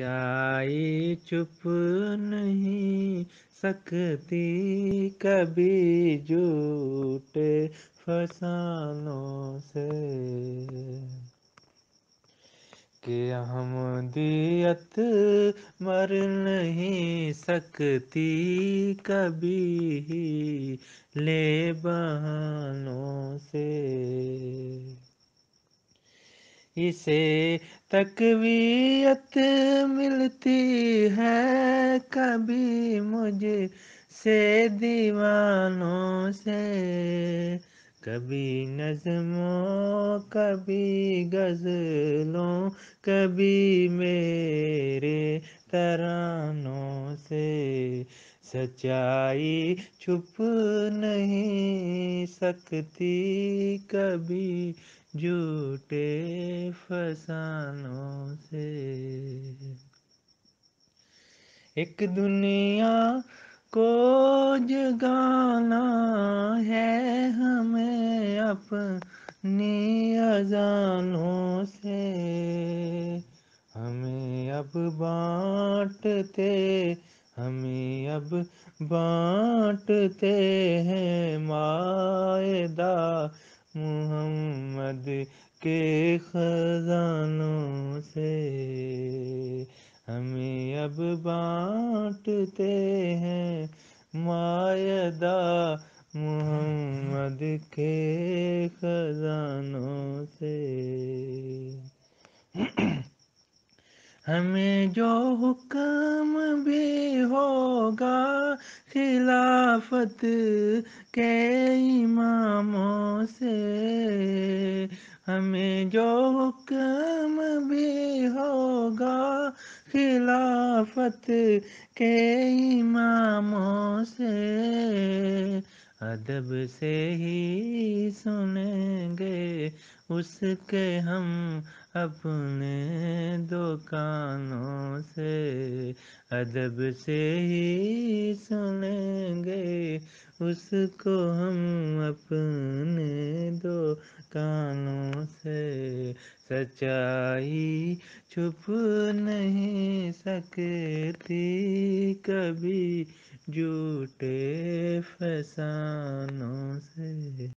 सच्चाई चुप नहीं सकती कभी झूठे फसानों से कि दियत मर नहीं सकती कभी ही ले बहानों से इसे तकवीयत मिलती है कभी मुझे से दीवानों से कभी नज़मों कभी गज़लों कभी मेरे तरानों से सच्चाई छुप नहीं सकती कभी झूठे फसानों से एक दुनिया को जगाना है हमें अपनी अजानों से हमें अब बांटते हमें अब बांटते हैं मायदा मुहम्मद के खजानों से हमें अब बांटते हैं मायदा मुहम्मद के खजानों हमें जो हुक्म भी होगा खिलाफत के इमामों से हमें जो हुक्म भी होगा खिलाफत के इमामों से अदब से ही सुनेंगे उसके हम अपने दुकानों से अदब से ही सुनेंगे उसको हम अपने दो कानों से सच्चाई छुप नहीं सकती कभी झूठे फसानों से